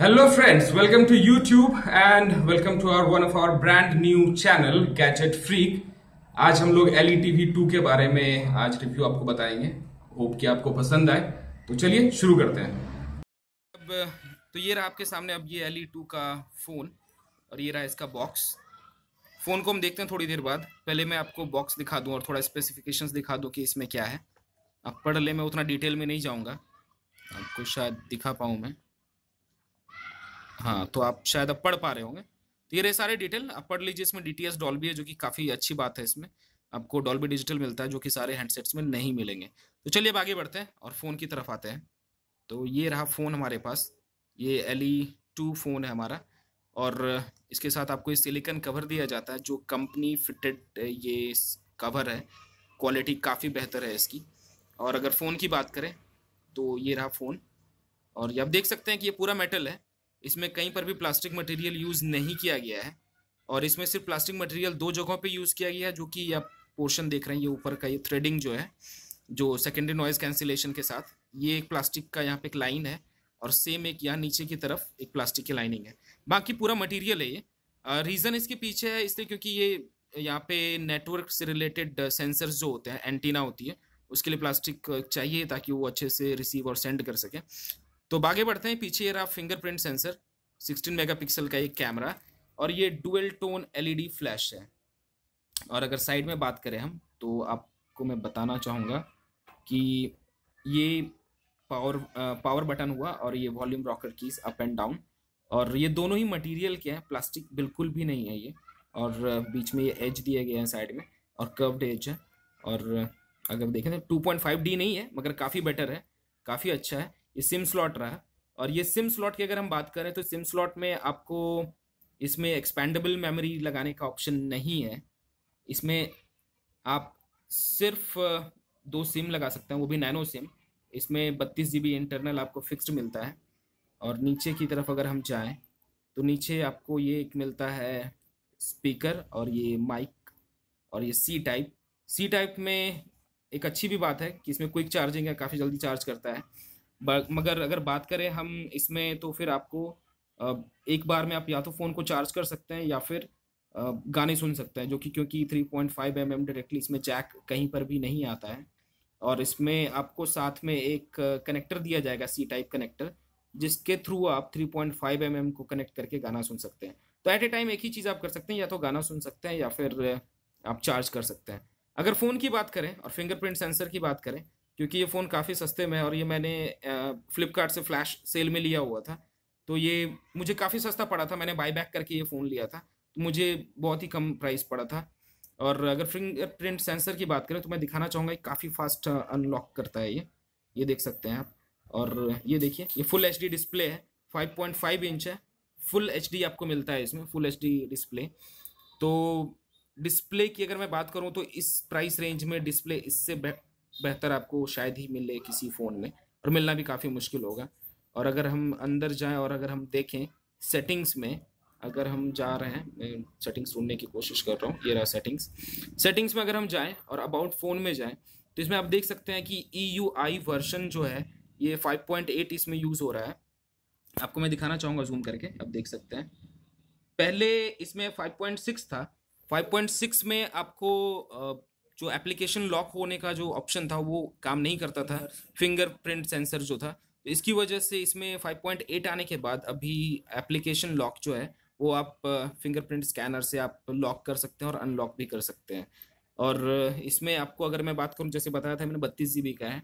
Hello friends welcome to YouTube and welcome to our one of our brand new channel Gadget Freak. आज हम लोग L E T V two के बारे में आज review आपको बताएंगे होप कि आपको पसंद आए तो चलिए शुरू करते हैं अब तो ये रहा आपके सामने अब ये एल ई टू का फ़ोन और ये रहा इसका बॉक्स फ़ोन को हम देखते हैं थोड़ी देर बाद पहले मैं आपको बॉक्स दिखा दूँ और थोड़ा स्पेसिफिकेशन दिखा दूँ कि इसमें क्या है आप पढ़ लें मैं उतना डिटेल में नहीं जाऊँगा आपको शायद दिखा पाऊँ मैं हाँ तो आप शायद अब पढ़ पा रहे होंगे तो ये रहे सारे डिटेल आप पढ़ लीजिए इसमें डी टी एस डॉल्बी है जो कि काफ़ी अच्छी बात है इसमें आपको डॉल्बी डिजिटल मिलता है जो कि सारे हैंडसेट्स में नहीं मिलेंगे तो चलिए अब आगे बढ़ते हैं और फ़ोन की तरफ आते हैं तो ये रहा फ़ोन हमारे पास ये एल ई टू फ़ोन है हमारा और इसके साथ आपको ये सिलिकन कवर दिया जाता है जो कंपनी फिटेड ये कवर है क्वालिटी काफ़ी बेहतर है इसकी और अगर फ़ोन की बात करें तो ये रहा फ़ोन और ये आप देख सकते हैं कि ये पूरा मेटल है इसमें कहीं पर भी प्लास्टिक मटेरियल यूज़ नहीं किया गया है और इसमें सिर्फ प्लास्टिक मटेरियल दो जगहों पे यूज़ किया गया है जो कि आप पोर्शन देख रहे हैं ये ऊपर का ये थ्रेडिंग जो है जो सेकेंडरी नॉइज़ कैंसिलेशन के साथ ये एक प्लास्टिक का यहाँ पे एक लाइन है और सेम एक यहाँ नीचे की तरफ एक प्लास्टिक की लाइनिंग है बाकी पूरा मटीरियल है ये रीज़न इसके पीछे है इसलिए क्योंकि ये यहाँ पे नेटवर्क से रिलेटेड सेंसर जो होते हैं एंटीना होती है उसके लिए प्लास्टिक चाहिए ताकि वो अच्छे से रिसीव और सेंड कर सके तो आगे बढ़ते हैं पीछे रहा फिंगरप्रिंट सेंसर 16 मेगापिक्सल का एक कैमरा और ये डुअल टोन एलईडी फ्लैश है और अगर साइड में बात करें हम तो आपको मैं बताना चाहूँगा कि ये पावर पावर बटन हुआ और ये volume rocker keys up and down और ये दोनों ही मटेरियल के हैं प्लास्टिक बिल्कुल भी नहीं है ये और बीच में ये एज दिया गया है साइड में और कर्व्ड एज है और अगर देखें तो टू पॉइंट फाइव डी नहीं है मगर काफ़ी बेटर है काफ़ी अच्छा है ये सिम स्लॉट रहा और ये सिम स्लॉट की अगर हम बात करें तो सिम स्लॉट में आपको इसमें एक्सपेंडेबल मेमोरी लगाने का ऑप्शन नहीं है इसमें आप सिर्फ दो सिम लगा सकते हैं वो भी नैनो सिम इसमें बत्तीस जी इंटरनल आपको फिक्स्ड मिलता है और नीचे की तरफ अगर हम जाएं तो नीचे आपको ये एक मिलता है स्पीकर और ये माइक और ये सी टाइप सी टाइप में एक अच्छी भी बात है कि इसमें क्विक चार्जिंग है काफ़ी जल्दी चार्ज करता है मगर अगर बात करें हम इसमें तो फिर आपको एक बार में आप या तो फ़ोन को चार्ज कर सकते हैं या फिर गाने सुन सकते हैं जो कि क्योंकि 3.5 पॉइंट mm डायरेक्टली इसमें जैक कहीं पर भी नहीं आता है और इसमें आपको साथ में एक कनेक्टर दिया जाएगा सी टाइप कनेक्टर जिसके थ्रू आप 3.5 पॉइंट mm को कनेक्ट करके गाना सुन सकते हैं तो एट ए टाइम एक ही चीज़ आप कर सकते हैं या तो गाना सुन सकते हैं या फिर आप चार्ज कर सकते हैं अगर फ़ोन की बात करें और फिंगरप्रिंट सेंसर की बात करें क्योंकि ये फ़ोन काफ़ी सस्ते में है और ये मैंने फ्लिपकार्ट से फ्लैश सेल में लिया हुआ था तो ये मुझे काफ़ी सस्ता पड़ा था मैंने बाई बैक करके ये फ़ोन लिया था तो मुझे बहुत ही कम प्राइस पड़ा था और अगर फिंगरप्रिंट सेंसर की बात करें तो मैं दिखाना चाहूँगा काफ़ी फास्ट अनलॉक करता है ये ये देख सकते हैं आप और ये देखिए ये फुल एच डिस्प्ले है फाइव इंच है फुल एच आपको मिलता है इसमें फुल एच डिस्प्ले तो डिस्प्ले की अगर मैं बात करूँ तो इस प्राइस रेंज में डिस्प्ले इससे बेहतर आपको शायद ही मिले किसी फ़ोन में और मिलना भी काफ़ी मुश्किल होगा और अगर हम अंदर जाएं और अगर हम देखें सेटिंग्स में अगर हम जा रहे हैं मैं सेटिंग्स ढूंढने की कोशिश कर रहा हूँ ये रहा सेटिंग्स सेटिंग्स में अगर हम जाएं और अबाउट फ़ोन में जाएं तो इसमें आप देख सकते हैं कि ई यू आई वर्जन जो है ये 5.8 इसमें यूज़ हो रहा है आपको मैं दिखाना चाहूँगा जूम करके आप देख सकते हैं पहले इसमें 5.6 था 5.6 में आपको जो एप्लीकेशन लॉक होने का जो ऑप्शन था वो काम नहीं करता था फिंगरप्रिंट सेंसर जो था तो इसकी वजह से इसमें 5.8 आने के बाद अभी एप्लीकेशन लॉक जो है वो आप फिंगरप्रिंट uh, स्कैनर से आप लॉक कर सकते हैं और अनलॉक भी कर सकते हैं और uh, इसमें आपको अगर मैं बात करूँ जैसे बताया था मैंने बत्तीस जी का है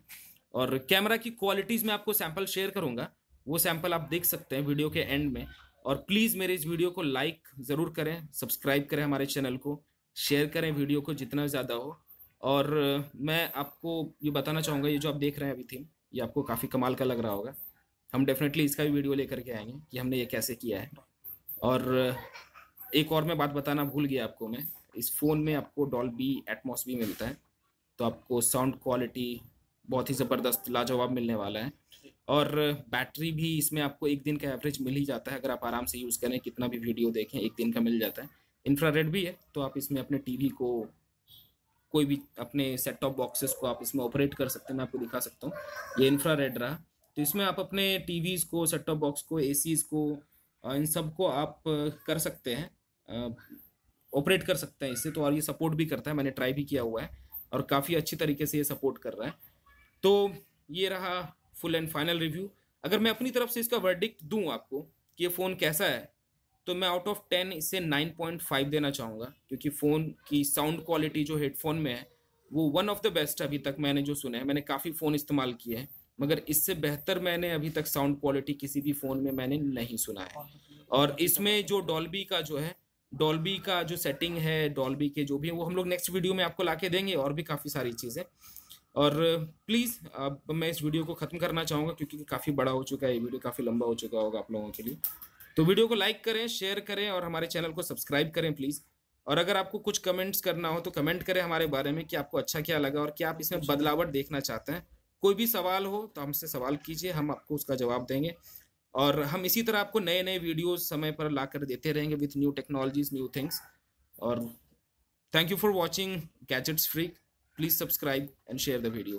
और कैमरा की क्वालिटीज़ में आपको सैम्पल शेयर करूँगा वो सैम्पल आप देख सकते हैं वीडियो के एंड में और प्लीज़ मेरे इस वीडियो को लाइक ज़रूर करें सब्सक्राइब करें हमारे चैनल को शेयर करें वीडियो को जितना ज़्यादा हो और मैं आपको ये बताना चाहूँगा ये जो आप देख रहे हैं अभी थीम ये आपको काफ़ी कमाल का लग रहा होगा हम डेफिनेटली इसका भी वीडियो लेकर के आएंगे कि हमने ये कैसे किया है और एक और मैं बात बताना भूल गया आपको मैं इस फ़ोन में आपको डॉल बी एटमोस भी मिलता है तो आपको साउंड क्वालिटी बहुत ही ज़बरदस्त लाजवाब मिलने वाला है और बैटरी भी इसमें आपको एक दिन का एवरेज मिल ही जाता है अगर आप आराम से यूज़ करें कितना भी वीडियो देखें एक दिन का मिल जाता है इंफ्रारेड भी है तो आप इसमें अपने टीवी को कोई भी अपने सेट टॉप बॉक्सेस को आप इसमें ऑपरेट कर सकते हैं मैं आपको दिखा सकता हूँ ये इंफ्रारेड रहा तो इसमें आप अपने टीवीज़ को सेट टॉप बॉक्स को ए को इन सब को आप कर सकते हैं ऑपरेट कर सकते हैं इससे तो और ये सपोर्ट भी करता है मैंने ट्राई भी किया हुआ है और काफ़ी अच्छी तरीके से ये सपोर्ट कर रहा है तो ये रहा फुल एंड फाइनल रिव्यू अगर मैं अपनी तरफ से इसका वर्डिक्ट दूँ आपको कि ये फ़ोन कैसा है तो मैं आउट ऑफ टेन इसे नाइन पॉइंट फाइव देना चाहूँगा क्योंकि फ़ोन की साउंड क्वालिटी जो हेडफोन में है वो वन ऑफ द बेस्ट अभी तक मैंने जो सुना है मैंने काफ़ी फ़ोन इस्तेमाल किए हैं मगर इससे बेहतर मैंने अभी तक साउंड क्वालिटी किसी भी फ़ोन में मैंने नहीं सुना है और इसमें जो डॉल्बी का जो है डॉल्बी का जो सेटिंग है डॉल्बी के जो भी है वो हम लोग नेक्स्ट वीडियो में आपको ला के देंगे और भी काफ़ी सारी चीज़ें और प्लीज़ अब मैं इस वीडियो को ख़त्म करना चाहूँगा क्योंकि काफ़ी बड़ा हो चुका है ये वीडियो काफ़ी लंबा हो चुका होगा आप लोगों के लिए तो वीडियो को लाइक करें शेयर करें और हमारे चैनल को सब्सक्राइब करें प्लीज़ और अगर आपको कुछ कमेंट्स करना हो तो कमेंट करें हमारे बारे में कि आपको अच्छा क्या लगा और क्या आप इसमें बदलावट देखना चाहते हैं कोई भी सवाल हो तो हमसे सवाल कीजिए हम आपको उसका जवाब देंगे और हम इसी तरह आपको नए नए वीडियोस समय पर ला कर देते रहेंगे with new technologies new things और thank you for watching gadgets freak please subscribe and share the video